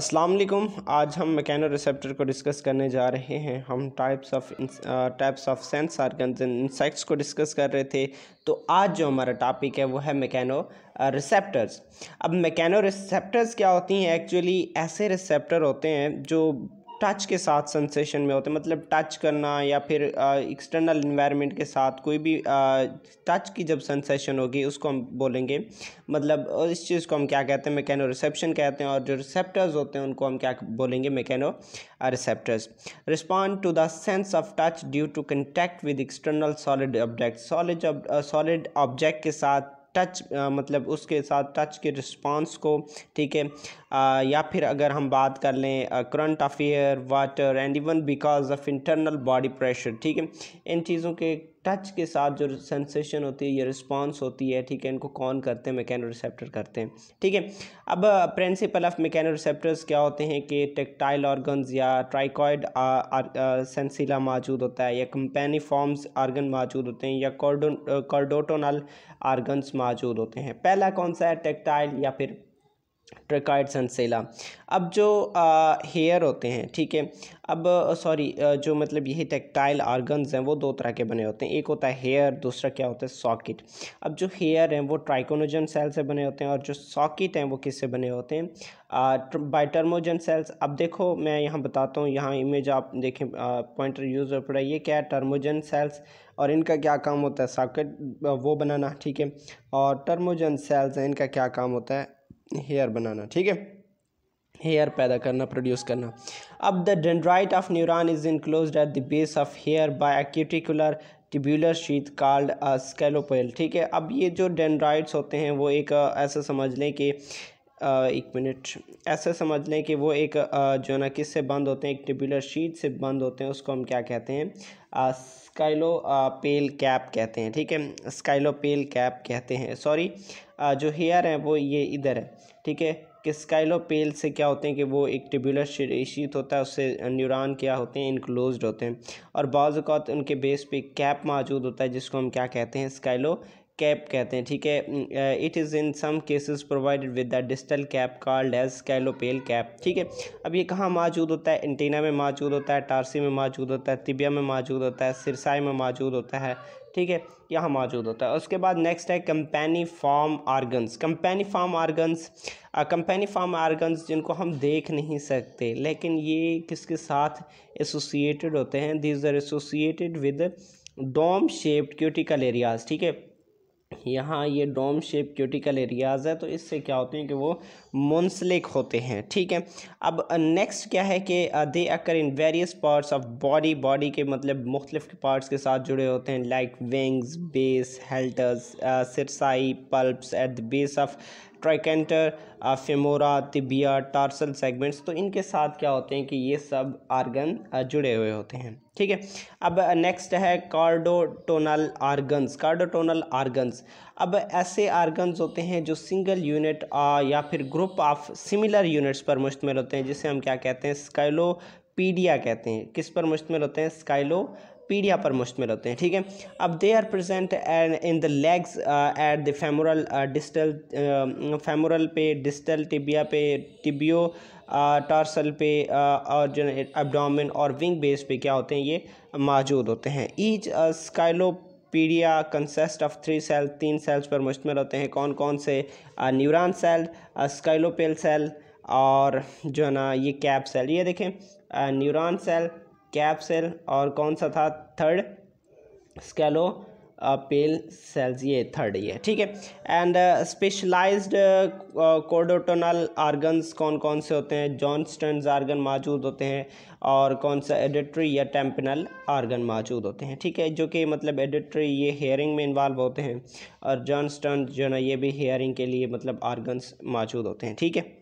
अस्सलाम वालेकुम आज हम मैकेनो रिसेप्टर को डिस्कस करने जा रहे हैं हम types of types of sense organs and insects को डिस्कस कर रहे थे तो आज जो हमारा टॉपिक है वो है मैकेनो रिसेप्टर्स uh, अब मैकेनो रिसेप्टर्स क्या होती हैं एक्चुअली ऐसे रिसेप्टर होते हैं जो टच के साथ सेंसेशन में होते हैं मतलब टच करना या फिर एक्सटर्नल इन्वायरमेंट के साथ कोई भी टच की जब सेंसेशन होगी उसको हम बोलेंगे मतलब इस चीज़ को हम क्या कहते हैं मैकेनो रिसेप्शन कहते हैं और जो रिसेप्टर्स होते हैं उनको हम क्या बोलेंगे mechanoreceptors respond to the sense of touch due to contact with external solid object solid solid object के साथ टच मतलब उसके साथ टच के रिस्पांस को ठीक है या फिर अगर हम बात कर लें current affair water and even because of internal body pressure ठीक है इन चीज़ों के टच के साथ जो सेंसेशन होती है ये रिस्पॉन्स होती है ठीक है इनको कौन करते हैं मैकेनो रिसेप्टर करते हैं ठीक है अब प्रिंसिपल ऑफ मैकेनो रिसेप्टर्स क्या होते हैं कि टेक्टाइल ऑर्गन्स या ट्राइकॉइड सेंसिला मौजूद होता है या कंपेनीफॉर्म्स आर्गन मौजूद होते हैं या कॉर्डो कॉर्डोटोनल आर्गन्स मौजूद होते हैं पहला कौन सा है टेक्टाइल या फिर ट्रकाइड्स एंड सेला अब जो हेयर होते हैं ठीक है अब सॉरी जो मतलब यही टेक्टाइल आर्गन्स हैं वो दो तरह के बने होते हैं एक होता है हेयर दूसरा क्या होता है सॉकेट अब जो हेयर हैं वो ट्राइकोनोजन सेल से बने होते हैं और जो सॉकेट हैं वो किससे बने होते हैं बाइटर्मोजन सेल्स अब देखो मैं यहाँ बताता हूँ यहाँ इमेज आप देखें पॉइंटर यूज़ हो पड़ा ये क्या है टर्मोजन सेल्स और इनका क्या काम होता है सॉकेट वो बनाना ठीक है और टर्मोजन सेल्स हैं इनका क्या काम होता है हेयर बनाना ठीक है हेयर पैदा करना प्रोड्यूस करना अब the dendrite of neuron is enclose at the base of hair by cuticular tubular sheath called scolopale ठीक है अब ये जो डेंड्राइड्स होते हैं वो एक ऐसा समझ लें कि एक मिनट ऐसा समझ लें कि वो एक जो ना किस से बंद होते हैं एक टिबुलर शीट से बंद होते हैं उसको हम क्या कहते हैं स्काइलो पेल कैप कहते हैं ठीक है स्काइलो पेल कैप कहते हैं सॉरी जो हेयर है वो ये इधर है ठीक है कि स्काइलो पेल से क्या होते हैं कि वो एक टिब्यूलर शीत होता है उससे न्यूरॉन क्या होते हैं इनक्लोज होते हैं और बाज़ात उनके बेस पर कैप मौजूद होता है जिसको हम क्या कहते हैं स्काइलो कैप कहते हैं ठीक है it is in some cases provided with the digital cap called as scolopale cap ठीक है अब ये कहाँ मौजूद होता है एंटीना में मौजूद होता है टारसी में मौजूद होता है तिबिया में मौजूद होता है सिरसाई में मौजूद होता है ठीक है यहाँ मौजूद होता है उसके बाद नेक्स्ट है campaniform organs campaniform organs campaniform organs जिनको हम देख नहीं सकते लेकिन ये किसके साथ एसोसिएटेड होते हैं these are associated with dome shaped cuticle areas ठीक है यहाँ ये डोम शेप क्यूटिकल एरियाज़ है तो इससे क्या होते हैं कि वो मुंसलिक होते हैं ठीक है अब नेक्स्ट क्या है कि they occur in various parts of body body के मतलब मुख्तलिफ पार्ट्स के साथ जुड़े होते हैं like wings base halteres cerci palps at the base of trochanter femora tibia tarsal segments तो इनके साथ क्या होते हैं कि ये सब आर्गन जुड़े हुए होते हैं ठीक है अब नेक्स्ट है कार्डोटोनल आर्गन्स कार्डोटोनल आर्गन्स अब ऐसे आर्गन्स होते हैं जो सिंगल यूनिट या फिर ग्रुप ऑफ सिमिलर यूनिट्स पर मुश्तमिल होते हैं जिसे हम क्या कहते हैं स्काइलो पीडिया कहते हैं किस पर मुश्तमिल होते हैं स्काइलो पीडिया पर मुश्तमिल होते हैं ठीक है अब they are present and in the legs at the femoral distal femoral पे डिस्टल टिबिया पे टिबियो टार्सल uh, पे uh, और जो एबडामिन और विंग बेस पे क्या होते हैं ये मौजूद होते हैं each scolopidia of three cell तीन सेल्स पर मुश्तमिल होते हैं कौन कौन से न्यूरान सेल स्काइलोपेल सेल और जो है ना ये कैप सेल ये देखें neuron uh, cell cap cell और कौन सा था थर्ड स्केलो पेल सेल्स ये थर्ड ये ठीक है एंड स्पेशलाइज्ड कोडोटोनल आर्गन्स कौन कौन से होते हैं जॉनस्टन्स आर्गन मौजूद होते हैं और कौन सा एडिट्री या टेम्पिनल आर्गन मौजूद होते हैं ठीक है जो कि मतलब एडिटरी ये हेयरिंग में इन्वॉल्व होते हैं और जॉनस्टन जो ना ये भी हेयरिंग के लिए मतलब आर्गन्स मौजूद होते हैं ठीक है